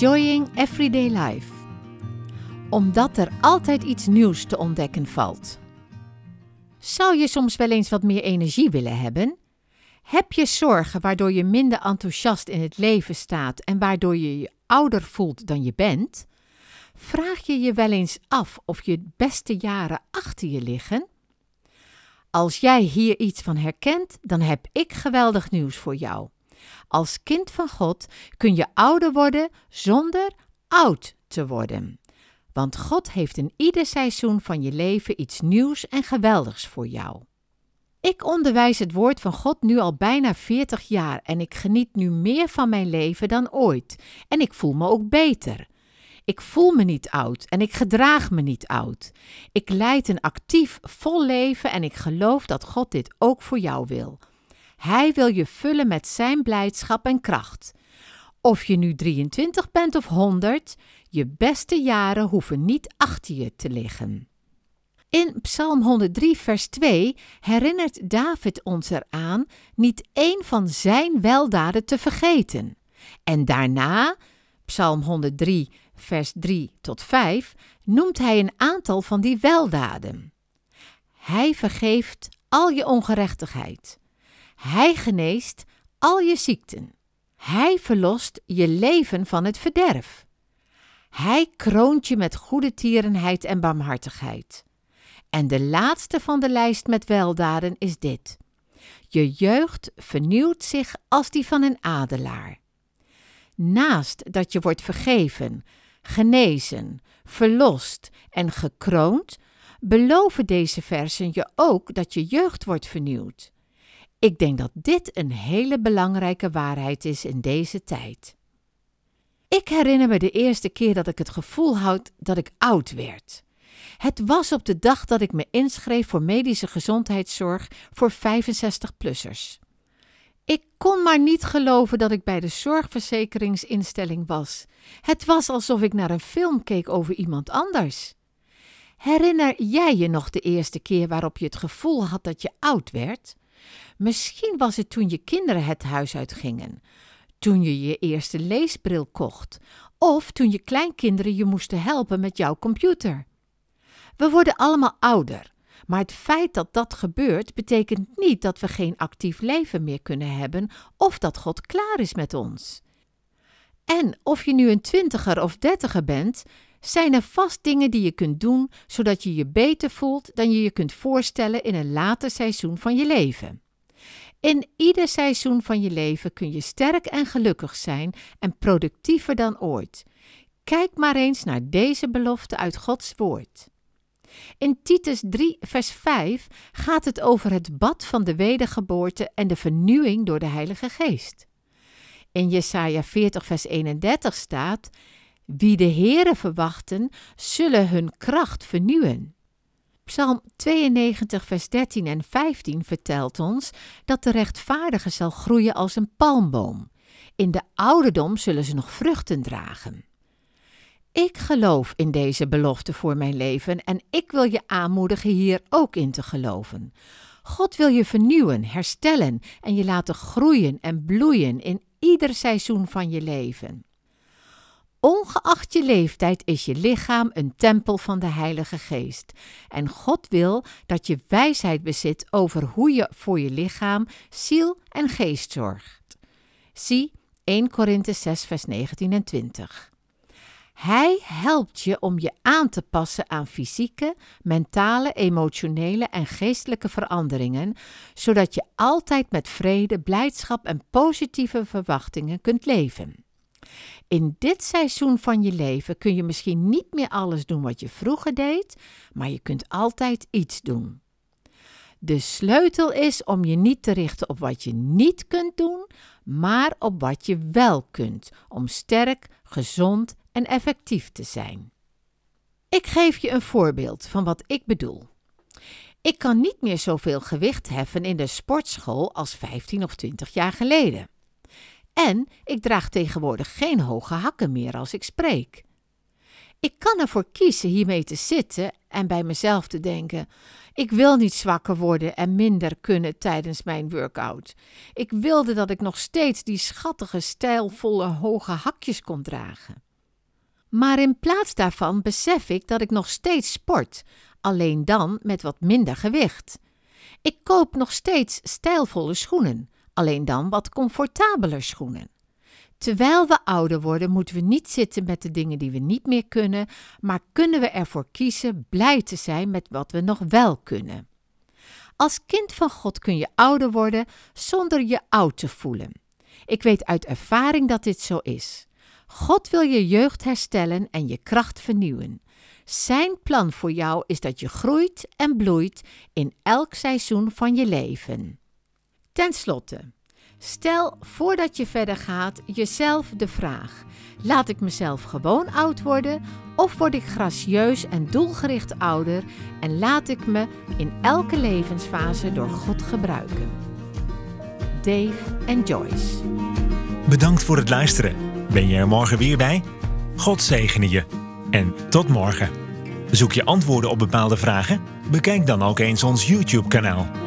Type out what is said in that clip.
Enjoying Everyday Life. Omdat er altijd iets nieuws te ontdekken valt. Zou je soms wel eens wat meer energie willen hebben? Heb je zorgen waardoor je minder enthousiast in het leven staat en waardoor je je ouder voelt dan je bent? Vraag je je wel eens af of je beste jaren achter je liggen? Als jij hier iets van herkent, dan heb ik geweldig nieuws voor jou. Als kind van God kun je ouder worden zonder oud te worden. Want God heeft in ieder seizoen van je leven iets nieuws en geweldigs voor jou. Ik onderwijs het woord van God nu al bijna 40 jaar en ik geniet nu meer van mijn leven dan ooit. En ik voel me ook beter. Ik voel me niet oud en ik gedraag me niet oud. Ik leid een actief, vol leven en ik geloof dat God dit ook voor jou wil. Hij wil je vullen met zijn blijdschap en kracht. Of je nu 23 bent of 100, je beste jaren hoeven niet achter je te liggen. In Psalm 103, vers 2 herinnert David ons eraan niet één van zijn weldaden te vergeten. En daarna, Psalm 103, vers 3 tot 5, noemt hij een aantal van die weldaden. Hij vergeeft al je ongerechtigheid. Hij geneest al je ziekten. Hij verlost je leven van het verderf. Hij kroont je met goede tierenheid en barmhartigheid. En de laatste van de lijst met weldaden is dit. Je jeugd vernieuwt zich als die van een adelaar. Naast dat je wordt vergeven, genezen, verlost en gekroond, beloven deze versen je ook dat je jeugd wordt vernieuwd. Ik denk dat dit een hele belangrijke waarheid is in deze tijd. Ik herinner me de eerste keer dat ik het gevoel had dat ik oud werd. Het was op de dag dat ik me inschreef voor medische gezondheidszorg voor 65-plussers. Ik kon maar niet geloven dat ik bij de zorgverzekeringsinstelling was. Het was alsof ik naar een film keek over iemand anders. Herinner jij je nog de eerste keer waarop je het gevoel had dat je oud werd? Misschien was het toen je kinderen het huis uitgingen, toen je je eerste leesbril kocht of toen je kleinkinderen je moesten helpen met jouw computer. We worden allemaal ouder, maar het feit dat dat gebeurt betekent niet dat we geen actief leven meer kunnen hebben of dat God klaar is met ons. En of je nu een twintiger of dertiger bent, zijn er vast dingen die je kunt doen zodat je je beter voelt dan je je kunt voorstellen in een later seizoen van je leven. In ieder seizoen van je leven kun je sterk en gelukkig zijn en productiever dan ooit. Kijk maar eens naar deze belofte uit Gods Woord. In Titus 3, vers 5 gaat het over het bad van de wedergeboorte en de vernieuwing door de Heilige Geest. In Jesaja 40, vers 31 staat: wie de Heere verwachten, zullen hun kracht vernieuwen. Psalm 92, vers 13 en 15 vertelt ons dat de rechtvaardige zal groeien als een palmboom. In de ouderdom zullen ze nog vruchten dragen. Ik geloof in deze belofte voor mijn leven en ik wil je aanmoedigen hier ook in te geloven. God wil je vernieuwen, herstellen en je laten groeien en bloeien in ieder seizoen van je leven. Ongeacht je leeftijd is je lichaam een tempel van de Heilige Geest. En God wil dat je wijsheid bezit over hoe je voor je lichaam, ziel en geest zorgt. Zie 1 Korinthe 6, vers 19 en 20. Hij helpt je om je aan te passen aan fysieke, mentale, emotionele en geestelijke veranderingen, zodat je altijd met vrede, blijdschap en positieve verwachtingen kunt leven. In dit seizoen van je leven kun je misschien niet meer alles doen wat je vroeger deed, maar je kunt altijd iets doen. De sleutel is om je niet te richten op wat je niet kunt doen, maar op wat je wel kunt, om sterk, gezond en effectief te zijn. Ik geef je een voorbeeld van wat ik bedoel. Ik kan niet meer zoveel gewicht heffen in de sportschool als 15 of 20 jaar geleden. En ik draag tegenwoordig geen hoge hakken meer als ik spreek. Ik kan ervoor kiezen hiermee te zitten en bij mezelf te denken: ik wil niet zwakker worden en minder kunnen tijdens mijn workout. Ik wilde dat ik nog steeds die schattige, stijlvolle, hoge hakjes kon dragen. Maar in plaats daarvan besef ik dat ik nog steeds sport, alleen dan met wat minder gewicht. Ik koop nog steeds stijlvolle schoenen, alleen dan wat comfortabeler schoenen. Terwijl we ouder worden, moeten we niet zitten met de dingen die we niet meer kunnen, maar kunnen we ervoor kiezen blij te zijn met wat we nog wel kunnen. Als kind van God kun je ouder worden zonder je oud te voelen. Ik weet uit ervaring dat dit zo is. God wil je jeugd herstellen en je kracht vernieuwen. Zijn plan voor jou is dat je groeit en bloeit in elk seizoen van je leven. Ten slotte, stel voordat je verder gaat jezelf de vraag: laat ik mezelf gewoon oud worden of word ik gracieus en doelgericht ouder en laat ik me in elke levensfase door God gebruiken? Dave en Joyce. Bedankt voor het luisteren. Ben je er morgen weer bij? God zegene je. En tot morgen. Zoek je antwoorden op bepaalde vragen? Bekijk dan ook eens ons YouTube-kanaal.